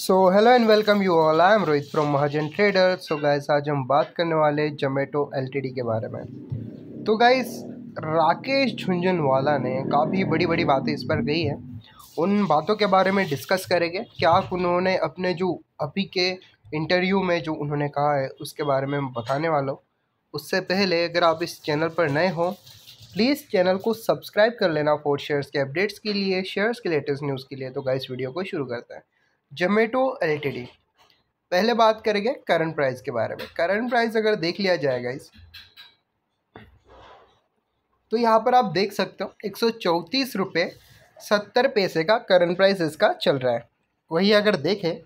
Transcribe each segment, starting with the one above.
so hello and welcome you all I am Rohit from Mahajan trader so guys आज हम बात करने वाले जोमेटो डी के बारे में तो गाइस राकेश झुंझुनवाला ने काफ़ी बड़ी बड़ी बातें इस पर कही हैं उन बातों के बारे में डिस्कस करेंगे क्या उन्होंने अपने जो अभी के इंटरव्यू में जो उन्होंने कहा है उसके बारे में बताने वाला हूँ उससे पहले अगर आप इस चैनल पर नए हों प्लीज़ चैनल को सब्सक्राइब कर लेना फोर शेयर्स के अपडेट्स के लिए शेयर्स के लेटेस्ट न्यूज़ के लिए तो गाइस वीडियो को शुरू करते हैं जोमेटो एल पहले बात करेंगे करंट प्राइस के बारे में करंट प्राइस अगर देख लिया जाएगा इस तो यहाँ पर आप देख सकते हो एक सौ चौंतीस रुपये सत्तर पैसे का करंट प्राइस इसका चल रहा है वही अगर देखें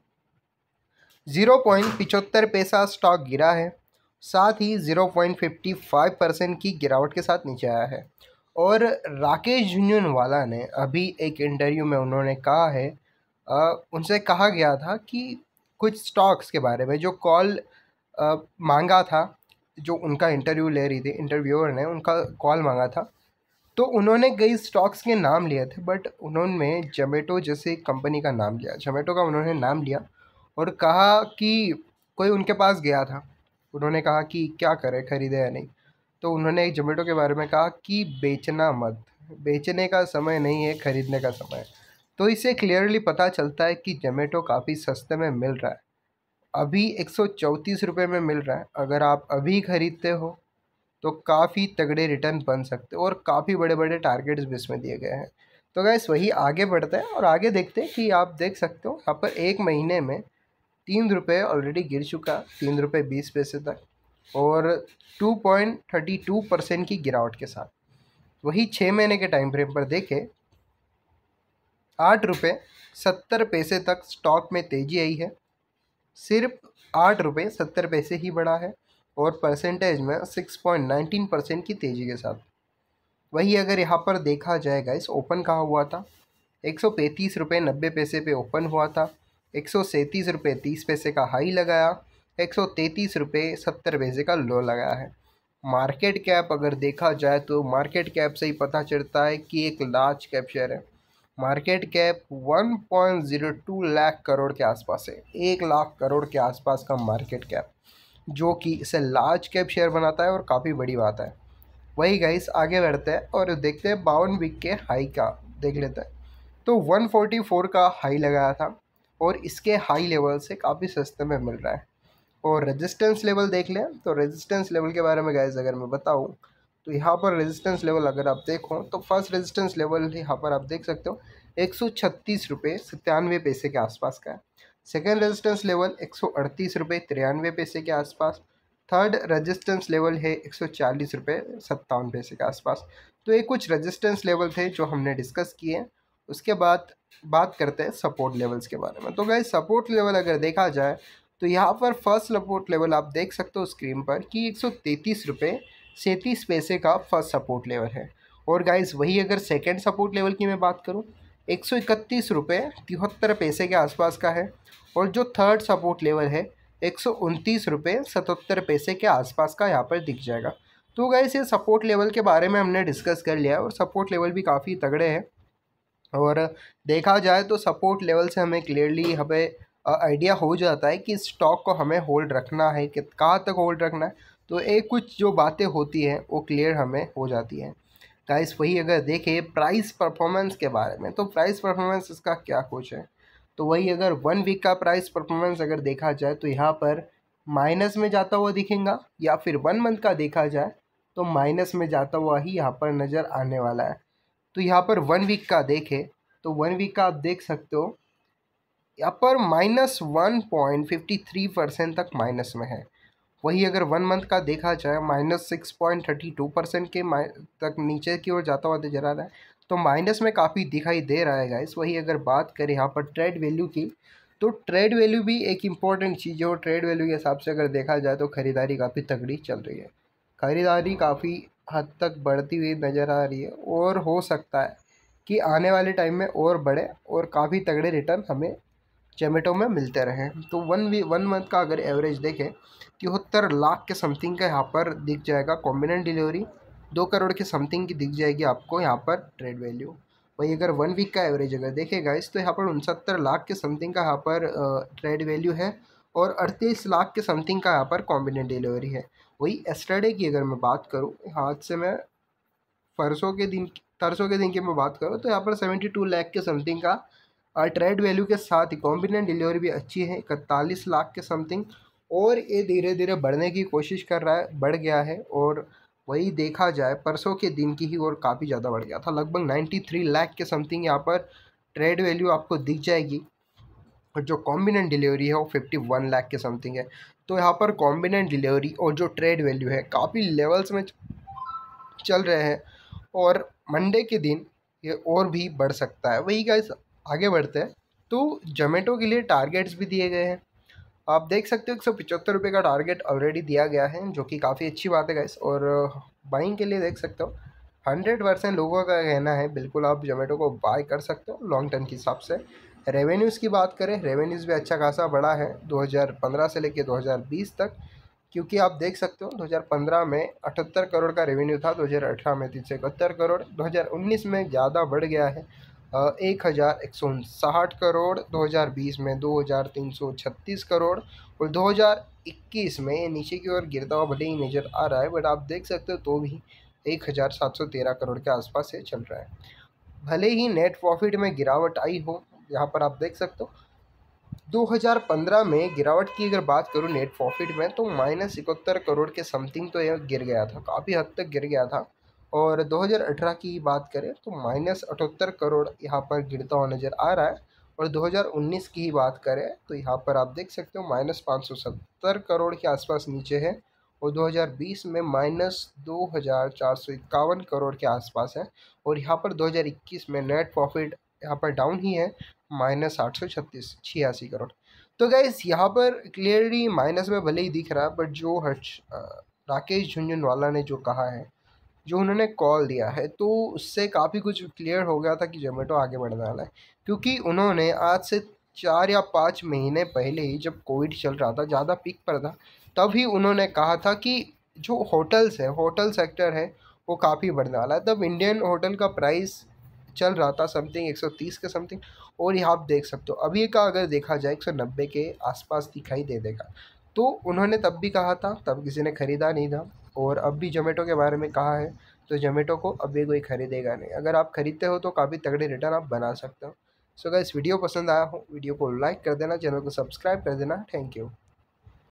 ज़ीरो पॉइंट पिचहत्तर पैसा स्टॉक गिरा है साथ ही zero point fifty five percent की गिरावट के साथ नीचे आया है और राकेश झुंझुनवाला ने अभी एक इंटरव्यू में उन्होंने कहा है उनसे कहा गया था कि कुछ स्टॉक्स के बारे में जो कॉल मांगा था जो उनका इंटरव्यू ले रही थी इंटरव्यूअर ने उनका कॉल मांगा था तो उन्होंने कई स्टॉक्स के नाम लिए थे बट उन्होंने जोमेटो जैसे कंपनी का नाम लिया जोमेटो का उन्होंने नाम लिया और कहा कि कोई उनके पास गया था उन्होंने कहा कि क्या करे खरीदे या नहीं तो उन्होंने एक जोमेटो के बारे में कहा कि बेचना मत बेचने का समय नहीं है खरीदने का समय है तो इसे क्लियरली पता चलता है कि जोमेटो काफ़ी सस्ते में मिल रहा है अभी एक सौ रुपये में मिल रहा है अगर आप अभी ख़रीदते हो तो काफ़ी तगड़े रिटर्न बन सकते हो और काफ़ी बड़े बड़े टारगेट्स भी इसमें दिए गए हैं तो गैस वही आगे बढ़ते हैं और आगे देखते हैं कि आप देख सकते हो यहाँ पर एक महीने में तीन रुपये ऑलरेडी गिर चुका तीन रुपये बीस पैसे तक और two point thirty two percent की गिरावट के साथ वही छः महीने के टाइम फ्रेम पर देखें आठ रुपये सत्तर पैसे तक स्टॉक में तेज़ी आई है सिर्फ आठ रुपये सत्तर पैसे ही बढ़ा है और परसेंटेज में सिक्स पॉइंट नाइनटीन परसेंट की तेज़ी के साथ वही अगर यहाँ पर देखा जाएगा इस ओपन कहाँ हुआ था एक सौ पैंतीस रुपये नब्बे पैसे पे ओपन हुआ था एक सौ सैंतीस रुपये तीस पैसे का हाई लगाया एक सौ तैंतीस रुपये सत्तर पैसे का लो लगाया है मार्केट कैप अगर देखा जाए तो मार्केट कैप से ही पता चलता है कि एक लार्ज कैप शेयर है मार्केट कैप 1.02 लाख करोड़ के आसपास है एक लाख करोड़ के आसपास का मार्केट कैप जो कि इसे लार्ज कैप शेयर बनाता है और काफ़ी बड़ी बात है वही गाइस आगे बढ़ते हैं और देखते हैं बावन वीक के हाई का देख लेते हैं तो 144 का हाई लगाया था और इसके हाई लेवल से काफ़ी सस्ते में मिल रहा है और रेजिस्टेंस लेवल देख लें तो रेजिस्टेंस लेवल के बारे में गाइज़ अगर मैं बताऊँ तो यहाँ पर रेजिस्टेंस लेवल अगर आप देखो तो फर्स्ट रेजिस्टेंस लेवल यहाँ पर आप देख सकते हो एक सौ छत्तीस रुपये सत्तानवे पैसे के आसपास का है सेकेंड रजिस्टेंस लेवल एक सौ अड़तीस रुपये तिरानवे पैसे के आसपास थर्ड रजिस्टेंस लेवल है एक सौ चालीस रुपये सत्तावन पैसे के आसपास तो ये कुछ रजिस्टेंस लेवल थे जो हमने डिस्कस किए उसके बाद बात करते हैं सपोर्ट लेवल्स के बारे में तो गए सपोर्ट लेवल अगर देखा जाए तो यहाँ पर फर्स्ट सपोर्ट लेवल आप देख सकते हो स्क्रीन पर कि एक सौ तैंतीस रुपये सैंतीस पैसे का फर्स्ट सपोर्ट लेवल है और गाइज वही अगर सेकेंड सपोर्ट लेवल की मैं बात करूँ एक सौ इकतीस रुपये तिहत्तर पैसे के आसपास का है और जो थर्ड सपोर्ट लेवल है एक सौ उनतीस रुपये सतहत्तर पैसे के आसपास का यहाँ पर दिख जाएगा तो गाइज ये सपोर्ट लेवल के बारे में हमने डिस्कस कर लिया है और सपोर्ट लेवल भी काफ़ी तगड़े हैं और देखा जाए तो सपोर्ट लेवल से हमें क्लियरली हमें आइडिया हो जाता है कि स्टॉक को हमें होल्ड रखना है कि कहाँ तक होल्ड रखना है तो ये कुछ जो बातें होती हैं वो क्लियर हमें हो जाती हैं गाइस वही अगर देखें प्राइस परफॉर्मेंस के बारे में तो प्राइस परफॉर्मेंस इसका क्या कुछ है तो वही अगर वन वीक का प्राइस परफॉर्मेंस अगर देखा जाए तो यहाँ पर माइनस में जाता हुआ दिखेगा या फिर वन मंथ का देखा जाए तो माइनस में जाता हुआ ही यहाँ पर नज़र आने वाला है तो यहाँ पर वन वीक का देखें तो वन वीक का आप देख सकते हो यहाँ पर minus one point fifty three percent तक माइनस में है वहीं अगर वन मंथ का देखा जाए minus six point thirty two percent के तक नीचे की ओर जाता हुआ नजर आ रहा है तो माइनस में काफ़ी दिखाई दे रहा है गाइस वही अगर बात करें यहाँ पर ट्रेड वैल्यू की तो ट्रेड वैल्यू भी एक इम्पॉर्टेंट चीज़ है और ट्रेड वैल्यू के हिसाब से अगर देखा जाए तो ख़रीदारी काफ़ी तगड़ी चल रही है ख़रीदारी काफ़ी हद तक बढ़ती हुई नज़र आ रही है और हो सकता है कि आने वाले टाइम में और बढ़े और काफ़ी तगड़े रिटर्न हमें जेमेटो में मिलते रहे तो वन वी वन मंथ का अगर एवरेज देखें तिहत्तर लाख के समथिंग का यहाँ पर दिख जाएगा कॉम्बिनेंट डिलीवरी दो करोड़ के समथिंग की दिख जाएगी आपको यहाँ पर ट्रेड वैल्यू वही अगर वन वीक का एवरेज अगर देखेगा इस तो यहाँ पर उनसत्तर लाख के समथिंग का यहाँ पर ट्रेड वैल्यू है और अड़तीस लाख के समथिंग का यहाँ पर कॉम्बिनेंट डिलीवरी है वही एस्टरडे की अगर मैं बात करूँ हाथ से मैं परसों के दिन तरसों के दिन की मैं बात करूँ तो यहाँ पर सेवेंटी टू के समथिंग का ट्रेड वैल्यू के साथ ही कॉम्बिनेंट डिलीवरी भी अच्छी है इकतालीस लाख के समथिंग और ये धीरे धीरे बढ़ने की कोशिश कर रहा है बढ़ गया है और वही देखा जाए परसों के दिन की ही और काफ़ी ज़्यादा बढ़ गया था लगभग नाइन्टी थ्री लाख के समथिंग यहाँ पर ट्रेड वैल्यू आपको दिख जाएगी और जो कॉम्बिनेंट डिलीवरी है वो फिफ्टी वन लाख के समथिंग है तो यहाँ पर कॉम्बिनेंट डिलीवरी और जो ट्रेड वैल्यू है काफ़ी लेवल्स में चल रहे हैं और मंडे के दिन ये और भी बढ़ सकता है वही गाइस आगे बढ़ते हैं तो जोमेटो के लिए टारगेट्स भी दिए गए हैं आप देख सकते हो एक सौ पिचहत्तर रुपये का टारगेट ऑलरेडी दिया गया है जो कि काफ़ी अच्छी बात है गैस और बाइंग के लिए देख सकते हो हंड्रेड परसेंट लोगों का कहना है बिल्कुल आप जोमेटो को बाय कर सकते हो लॉन्ग टर्म के हिसाब से रेवेन्यूज़ की बात करें रेवेन्यूज़ भी अच्छा खासा बड़ा है 2015 से लेकर 2020 तक क्योंकि आप देख सकते हो 2015 में अठहत्तर करोड़ का रेवेन्यू था 2018 में तीन सौ इकहत्तर करोड़ 2019 में ज़्यादा बढ़ गया है एक हज़ार एक सौ उनसठ करोड़ 2020 में 2336 करोड़ और 2021 में नीचे की ओर गिरता हुआ भले ही नज़र आ रहा है बट आप देख सकते हो तो भी एक हज़ार सात सौ तेरह करोड़ के आसपास से चल रहा है भले ही नेट प्रॉफिट में गिरावट आई हो यहाँ पर आप देख सकते हो 2015 में गिरावट की अगर बात करूँ नेट प्रॉफिट में तो माइनस इकहत्तर करोड़ के समथिंग तो यह गिर गया था काफ़ी हद तक गिर गया था और 2018 की बात करें तो माइनस अठहत्तर करोड़ यहाँ पर गिरता हुआ नज़र आ रहा है और 2019 की ही बात करें तो यहाँ पर आप देख सकते हो माइनस पाँच करोड़ के आसपास नीचे है और 2020 में माइनस दो करोड़ के आसपास है और यहाँ पर 2021 में नेट प्रॉफिट यहाँ पर डाउन ही है माइनस आठ सौ छत्तीस छियासी करोड़ तो गैस यहाँ पर क्लियरली माइनस में भले ही दिख रहा है बट जो हर्ष राकेश झुंझुनवाला ने जो कहा है जो उन्होंने कॉल दिया है तो उससे काफ़ी कुछ क्लियर हो गया था कि जोमेटो आगे बढ़ने वाला है क्योंकि उन्होंने आज से चार या पाँच महीने पहले ही जब कोविड चल रहा था ज़्यादा पिक पर था तभी उन्होंने कहा था कि जो होटल्स है होटल सेक्टर है वो काफ़ी बढ़ने वाला है तब इंडियन होटल का प्राइस चल रहा था समथिंग 130 के समथिंग और यहाँ आप देख सकते हो अभी का अगर देखा जाए 190 के आसपास दिखाई दे देगा तो उन्होंने तब भी कहा था तब किसी ने ख़रीदा नहीं था और अब भी जोमेटो के बारे में कहा है तो जोमेटो को अभी कोई ख़रीदेगा नहीं अगर आप ख़रीदते हो तो काफ़ी तगड़े रिटर्न आप बना सकते हो सो अगर इस वीडियो पसंद आया हो वीडियो को लाइक कर देना चैनल को सब्सक्राइब कर देना थैंक यू